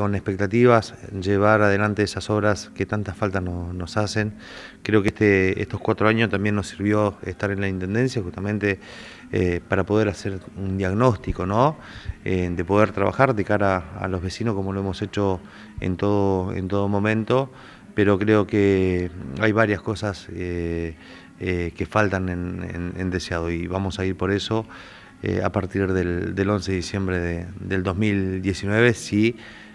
Con expectativas, llevar adelante esas obras que tantas faltas nos hacen. Creo que este, estos cuatro años también nos sirvió estar en la Intendencia justamente eh, para poder hacer un diagnóstico, ¿no? Eh, de poder trabajar de cara a los vecinos como lo hemos hecho en todo, en todo momento, pero creo que hay varias cosas eh, que faltan en, deseado y vamos a ir por eso. a partir del, 11 de diciembre del 2019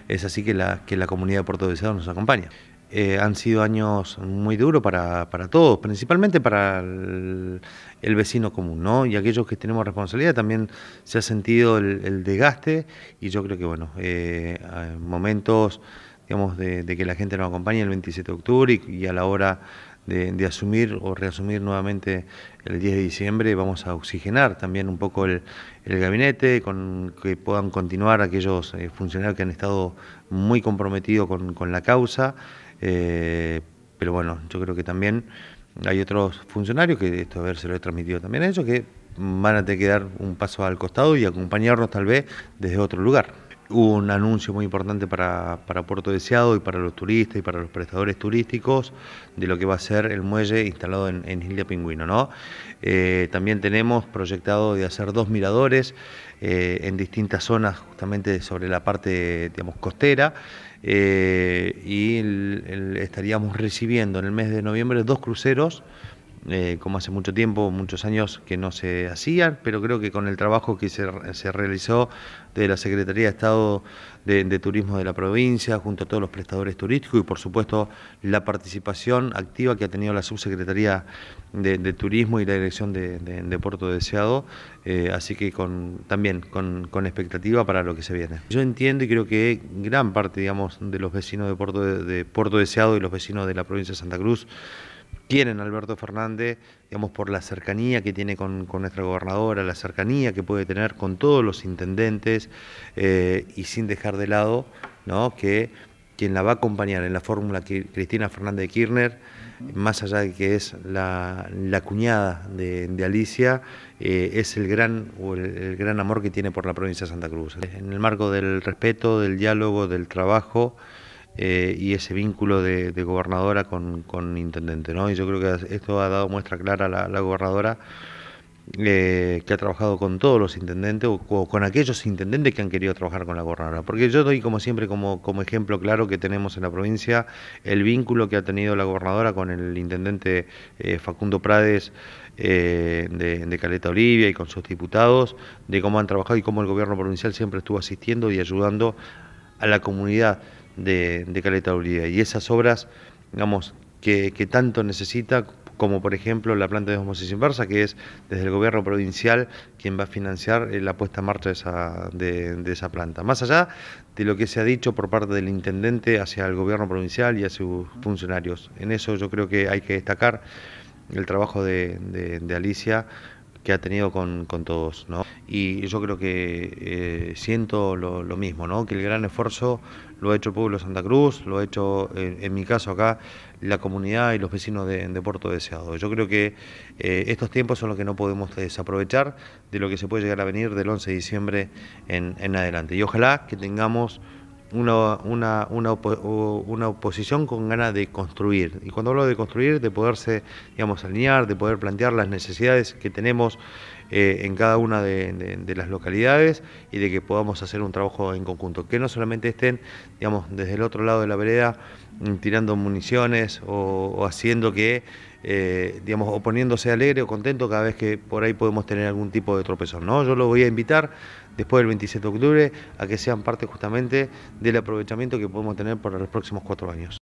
es así que la, que la comunidad de Puerto Deseado nos acompaña. Eh, han sido años muy duros para, todos, principalmente para el, vecino común, ¿no? Y aquellos que tenemos responsabilidad también se ha sentido el, desgaste y yo creo que, bueno, eh, momentos, digamos, de, que la gente nos acompañe el 27 de octubre y a la hora de, asumir o reasumir nuevamente el 10 de diciembre, vamos a oxigenar también un poco el, el gabinete, con que puedan continuar aquellos eh, funcionarios que han estado muy comprometidos con, con la causa, eh, pero bueno, yo creo que también hay otros funcionarios que esto a ver se lo he transmitido también a ellos que van a tener que dar un paso al costado y acompañarnos tal vez desde otro lugar. Hubo un anuncio muy importante para, para, Puerto Deseado y para los turistas y para los prestadores turísticos de lo que va a ser el muelle instalado en, en Pingüino. Eh, también tenemos proyectado de hacer dos miradores eh, en distintas zonas, justamente sobre la parte costera. Eh, y estaríamos recibiendo en el mes de noviembre dos cruceros eh, como hace mucho tiempo, muchos años que no se hacían, pero creo que con el trabajo que se, realizó de la Secretaría de Estado de, Turismo de la provincia, junto a todos los prestadores turísticos y por supuesto la participación activa que ha tenido la Subsecretaría de, Turismo y la Dirección de, Puerto Deseado, eh, así que con, también con, expectativa para lo que se viene. Yo entiendo y creo que gran parte digamos, de los vecinos de Puerto Deseado y los vecinos de la provincia de Santa Cruz quieren Alberto Fernández, digamos, por la cercanía que tiene con, nuestra gobernadora, la cercanía que puede tener con todos los intendentes eh, y sin dejar de lado ¿no? que quien la va a acompañar en la fórmula Cristina Fernández de Kirchner, más allá de que es la, cuñada de, Alicia, eh, es el gran, el, gran amor que tiene por la provincia de Santa Cruz. En el marco del respeto, del diálogo, del trabajo, eh, y ese vínculo de, gobernadora con, intendente. ¿no? Y yo creo que esto ha dado muestra clara a la, gobernadora eh, que ha trabajado con todos los intendentes o, con aquellos intendentes que han querido trabajar con la gobernadora. Porque yo doy como siempre como, ejemplo claro que tenemos en la provincia el vínculo que ha tenido la gobernadora con el intendente eh, Facundo Prades. de, de, Caleta Olivia y con sus diputados, de cómo han trabajado y cómo el gobierno provincial siempre estuvo asistiendo y ayudando a la comunidad de, de Caleta Y esas obras, digamos, que, tanto necesita, como por ejemplo la planta de osmosis inversa, que es desde el gobierno provincial quien va a financiar eh, la puesta en marcha de esa, de, esa, planta. Más allá de lo que se ha dicho por parte del intendente hacia el gobierno provincial y a sus funcionarios. En eso yo creo que hay que destacar el trabajo de, de Alicia que ha tenido con, todos. ¿no? Y yo creo que eh, siento lo, mismo, ¿no? que el gran esfuerzo lo ha hecho el pueblo de Santa Cruz, lo ha hecho eh, en, mi caso acá la comunidad y los vecinos de, Puerto Deseado. Yo creo que eh, estos tiempos son los que no podemos desaprovechar de lo que se puede llegar a venir del 11 de diciembre en adelante. Y ojalá que tengamos una, una, una, oposición con ganas de construir. Y cuando hablo de construir, de poderse, digamos, alinear, de poder plantear las necesidades que tenemos eh, en cada una de, las localidades y de que podamos hacer un trabajo en conjunto. Que no solamente estén, digamos, desde el otro lado de la vereda mm, tirando municiones o, haciendo que, eh, digamos, o poniéndose alegre o contento cada vez que por ahí podemos tener algún tipo de tropezón. ¿no? Yo lo voy a invitar después del 27 de octubre a que sean parte justamente del aprovechamiento que podemos tener para los próximos cuatro años.